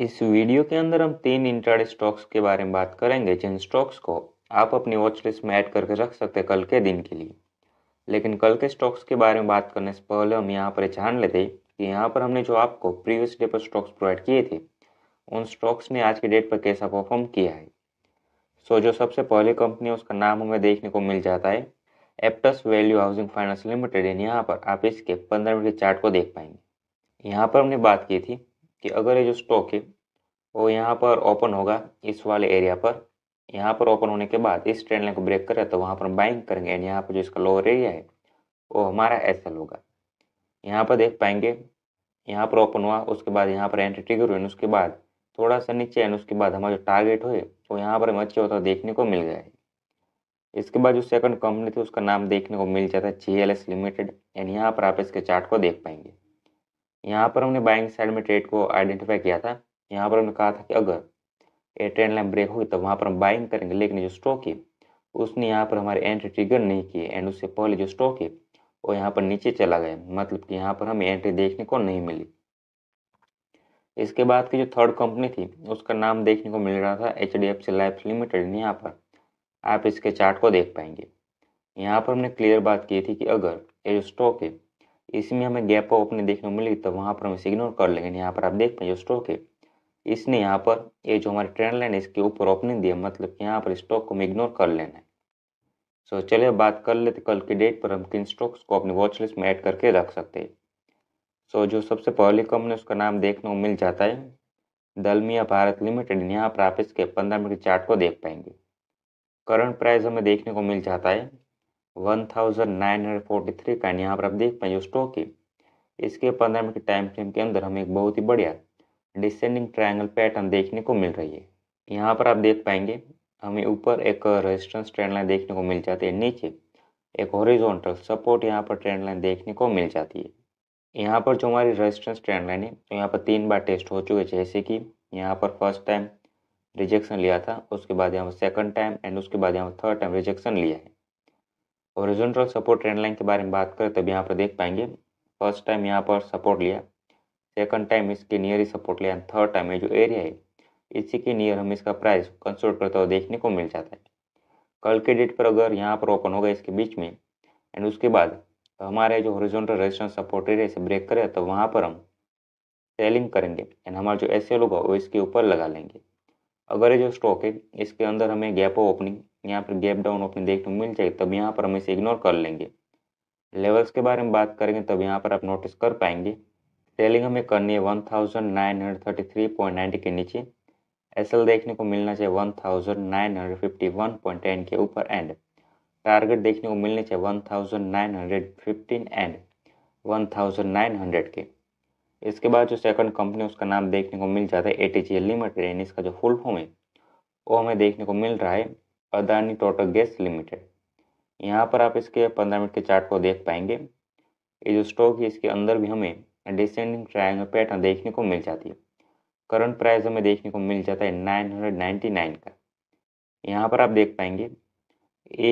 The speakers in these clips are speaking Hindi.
इस वीडियो के अंदर हम तीन इंट्राडे स्टॉक्स के बारे में बात करेंगे जिन स्टॉक्स को आप अपनी वॉच लिस्ट में ऐड करके रख सकते हैं कल के दिन के लिए लेकिन कल के स्टॉक्स के बारे में बात करने से पहले हम यहाँ पर जान लेते कि यहाँ पर हमने जो आपको प्रीवियस डे पर स्टॉक्स प्रोवाइड किए थे उन स्टॉक्स ने आज के डेट पर कैसा परफॉर्म किया है सो जो सबसे पहले कंपनी है उसका नाम हमें देखने को मिल जाता है Aptus Value Housing Finance Limited यहाँ पर आप इसके पंद्रह मिनट के चार्ट को देख पाएंगे यहाँ पर हमने बात की थी कि अगर ये जो स्टॉक है वो यहाँ पर ओपन होगा इस वाले एरिया पर यहाँ पर ओपन होने के बाद इस ट्रेंड लाइन को ब्रेक करें तो वहाँ पर बाइंग करेंगे एंड यहाँ पर जो इसका लोअर एरिया है वो हमारा एस होगा यहाँ पर देख पाएंगे यहाँ पर ओपन हुआ उसके बाद यहाँ पर एंट्री ट्रिगर हुई उसके बाद थोड़ा सा नीचे एंड उसके बाद हमारा जो टारगेट हुए वो यहाँ पर अच्छे होता देखने को मिल गया है इसके बाद जो सेकंड कंपनी थी उसका नाम देखने को मिल जाता है जी लिमिटेड एंड यहाँ पर आप इसके चार्ट को देख पाएंगे यहाँ पर हमने बाइंग साइड में ट्रेड को आइडेंटिफाई किया था यहाँ पर हमने कहा था कि अगर ये ट्रेंड लाइन ब्रेक होगी तो वहाँ पर हम बाइंग करेंगे लेकिन जो स्टॉक है उसने यहाँ पर हमारे एंट्री ट्रिगर नहीं किए एंड उससे पहले जो स्टॉक है वो यहाँ पर नीचे चला गया मतलब कि यहाँ पर हमें एंट्री देखने को नहीं मिली इसके बाद की जो थर्ड कंपनी थी उसका नाम देखने को मिल रहा था H D F C Life Limited यहाँ पर आप इसके चार्ट को देख पाएंगे यहाँ पर हमने क्लियर बात की थी कि अगर ये जो स्टॉक है इसमें हमें गैप ऑफ अपने देखने को मिली तो वहाँ पर हम इसे इग्नोर कर लेंगे यहाँ पर आप देख पाए जो स्टॉक है इसने यहाँ पर ये जो हमारी ट्रेंड लाइन है इसके ऊपर ओपनिंग दिया मतलब यहाँ पर स्टॉक को हमें इग्नोर कर लेना है सो so, चलिए बात कर लेते कल की डेट पर हम किन स्टॉक्स को अपनी वॉच लिस्ट में ऐड करके रख सकते हैं सो so, जो सबसे पहली कंपनी उसका नाम देखने को मिल जाता है दलमिया भारत लिमिटेड यहाँ पर आप इसके पंद्रह मिनट चार्ट को देख पाएंगे करंट प्राइस हमें देखने को मिल जाता है 1943 का एंड यहाँ पर आप देख पाएंगे स्टॉक की इसके पंद्रह मिनट के टाइम फ्रेम के अंदर हमें एक बहुत ही बढ़िया डिसेंडिंग ट्रायंगल पैटर्न देखने को मिल रही है यहाँ पर आप देख पाएंगे हमें ऊपर एक रेजिस्टेंस ट्रेंड लाइन देखने को मिल जाती है नीचे एक हॉरिजोनटल सपोर्ट यहाँ पर ट्रेंड लाइन देखने को मिल जाती है यहाँ पर जो हमारी रजिस्टेंस ट्रेंड लाइन है तो यहाँ पर तीन बार टेस्ट हो चुके जैसे कि यहाँ पर फर्स्ट टाइम रिजेक्शन लिया था उसके बाद यहाँ पर सेकंड टाइम एंड उसके बाद यहाँ पर थर्ड टाइम रिजेक्शन लिया है ओरिजेंटल सपोर्ट ट्रेंड लाइन के बारे में बात करें तब यहाँ पर देख पाएंगे फर्स्ट टाइम यहाँ पर सपोर्ट लिया सेकंड टाइम इसके नियर ही सपोर्ट लिया थर्ड टाइम ये जो एरिया है इसी के नियर हम इसका प्राइस कंसोल्ट करते हुए देखने को मिल जाता है कल के डेट पर अगर यहाँ पर ओपन होगा इसके बीच में एंड उसके बाद तो हमारे जो ओरिजेंटल रेजिस्टेंस सपोर्ट एरिया से ब्रेक करे तो वहाँ पर हम सेलिंग करेंगे एंड हमारा जो एस होगा वो इसके ऊपर लगा लेंगे अगर ये जो स्टॉक है इसके अंदर हमें गैप ऑफ ओपनिंग यहाँ पर गैप डाउन ओपनिंग देखने को मिल जाएगी तब यहाँ पर हम इसे इग्नोर कर लेंगे लेवल्स के बारे में बात करेंगे तब यहाँ पर आप नोटिस कर पाएंगे सेलिंग हमें करनी है one thousand nine hundred thirty three point nine के नीचे एस एल देखने को मिलना चाहिए one thousand nine hundred fifty one point ten के ऊपर एंड टारगेट देखने को मिलने चाहिए one thousand nine hundred fifteen and one thousand nine hundred के इसके बाद जो सेकंड कंपनी उसका नाम देखने को मिल जाता है A T G L Limited यानी इसका जो फुल फॉर्म है वो हमें देखने को मिल रहा है अदानी टोटल गैस लिमिटेड यहाँ पर आप इसके पंद्रह मिनट के चार्ट को देख पाएंगे ये जो स्टॉक है इसके अंदर भी हमें डिसेंडिंग ट्राइंगल पैटर्न देखने को मिल जाती है करंट प्राइस हमें देखने को मिल जाता है नाइन का यहाँ पर आप देख पाएंगे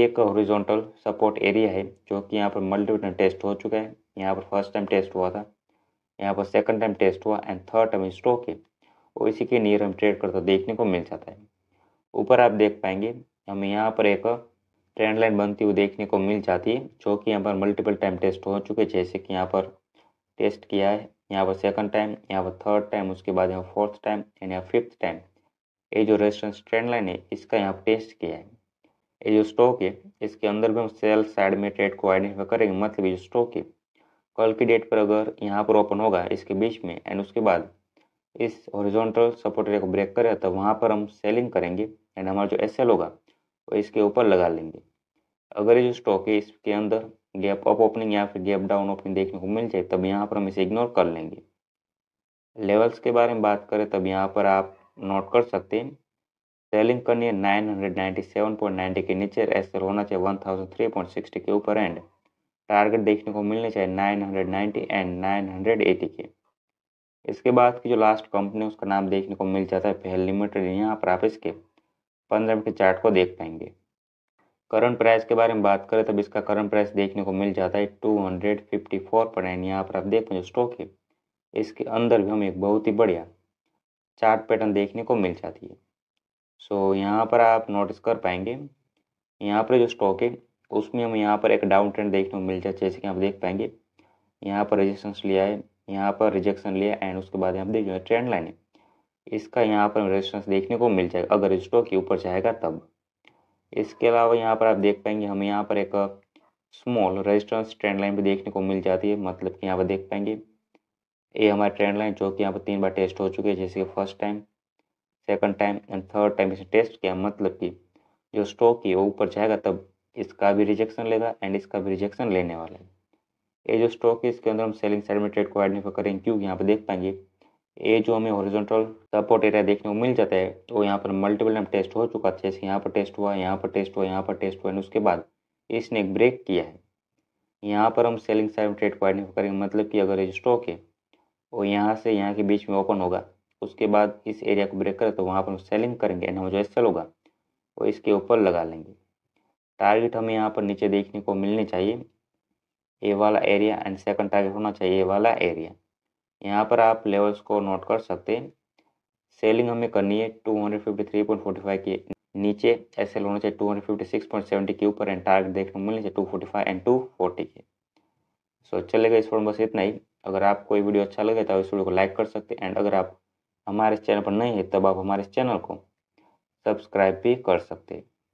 एक हॉरिजॉन्टल सपोर्ट एरिया है जो कि यहाँ पर मल्टीपल टेस्ट हो चुका है यहाँ पर फर्स्ट टाइम टेस्ट हुआ था यहाँ पर सेकंड टाइम टेस्ट हुआ एंड थर्ड टाइम स्टॉक है और इसी के नियर हम ट्रेड करते देखने को मिल जाता है ऊपर आप देख पाएंगे हमें यहाँ पर एक ट्रेंड लाइन बनती हुई देखने को मिल जाती है जो कि यहाँ पर मल्टीपल टाइम टेस्ट हो चुके जैसे कि यहाँ पर टेस्ट किया है यहाँ पर सेकंड टाइम यहाँ पर थर्ड टाइम उसके बाद यहाँ फोर्थ टाइम एंड यहाँ फिफ्थ टाइम ये जो रेजिस्टेंस ट्रेंड लाइन है इसका यहाँ पर टेस्ट किया है ये जो स्टॉक है इसके अंदर भी हम सेल साइड में ट्रेड को आइडेंटिफाई करेंगे मतलब ये जो स्टॉक है कल की डेट पर अगर यहाँ पर ओपन होगा इसके बीच में एंड उसके बाद इस ओरिजोनटल सपोर्ट एरिया को ब्रेक करें तो वहाँ पर हम सेलिंग करेंगे एंड हमारा जो एस होगा वो इसके ऊपर लगा लेंगे अगर ये जो स्टॉक है इसके अंदर गैप अप ओपनिंग या फिर गैप डाउन ओपनिंग देखने को मिल जाए तब यहाँ पर हम इसे इग्नोर कर लेंगे लेवल्स के बारे में बात करें तब यहाँ पर आप नोट कर सकते हैं सेलिंग करनी है नाइन्टी के नीचे एस होना चाहिए सिक्सटी के ऊपर एंड टारगेट देखने को मिलने चाहिए 990 एंड 980 के इसके बाद की जो लास्ट कंपनी उसका नाम देखने को मिल जाता है पहले लिमिटेड यहाँ पर आप इसके पंद्रह मिनट के चार्ट को देख पाएंगे करंट प्राइस के बारे में बात करें तब इसका करंट प्राइस देखने को मिल जाता है टू हंड्रेड फिफ्टी फोर पर एंड यहाँ पर आप देख पाए स्टॉक है इसके अंदर भी हम एक बहुत ही बढ़िया चार्ट पैटर्न देखने को मिल जाती है सो यहाँ पर आप नोटिस कर पाएंगे यहाँ पर जो स्टॉक है उसमें हम यहाँ पर एक डाउन ट्रेंड देखने को मिल जाए जैसे कि आप देख पाएंगे यहाँ पर रेजिस्टेंस लिया है यहाँ पर रिजेक्शन लिया एंड उसके बाद यहाँ देखिए ट्रेंड लाइन है इसका यहाँ पर रेजिस्टेंस देखने को मिल जाएगा अगर स्टॉक के ऊपर जाएगा तब इसके अलावा यहाँ पर आप देख पाएंगे हमें यहाँ पर एक स्मॉल रेजिस्टेंस ट्रेंड लाइन भी देखने को मिल जाती है मतलब कि यहाँ पर देख पाएंगे ये हमारा ट्रेंड लाइन जो कि यहाँ पर तीन बार टेस्ट हो चुके हैं जैसे कि first time second time and third time इसे टेस्ट किया मतलब कि जो स्टॉक है वो ऊपर जाएगा तब इसका भी रिजेक्शन लेगा एंड इसका भी रिजेक्शन लेने वाला है ये जो स्टॉक है इसके अंदर हम सेलिंग साइड में ट्रेड को आइडेंटिफाई करेंगे क्योंकि यहाँ पर देख पाएंगे ये जो हमें ओरिजेंटल सपोर्ट एरिया देखने को मिल जाता है तो यहाँ पर मल्टीपल टाइम टेस्ट हो चुका था जैसे यहाँ पर टेस्ट हुआ यहाँ पर टेस्ट हुआ यहाँ पर टेस्ट हुआ एंड उसके बाद इसने एक ब्रेक किया है यहाँ पर हम सेलिंग साइड ट्रेड को आइडेंटिफाई करेंगे मतलब कि अगर ये स्टॉक है वो यहाँ से यहाँ के बीच में ओपन होगा उसके बाद इस एरिया को ब्रेक करें तो वहाँ पर हम सेलिंग करेंगे एंड हम जो एस होगा वो इसके ऊपर लगा लेंगे टारगेट हमें यहाँ पर नीचे देखने को मिलने चाहिए ए वाला एरिया एंड सेकंड टारगेट होना चाहिए ए वाला एरिया यहाँ पर आप लेवल्स को नोट कर सकते हैं सेलिंग हमें करनी है 253.45 के नीचे एस होना चाहिए 256.70 के ऊपर एंड टारगेट देखने को मिलने चाहिए 245 एंड 240 के सो so, चलेगा इस फोन बस इतना ही अगर आपको ये वीडियो अच्छा लगे तो इस वीडियो को लाइक कर सकते हैं एंड अगर आप हमारे चैनल पर नहीं है तब आप हमारे चैनल को सब्सक्राइब भी कर सकते हैं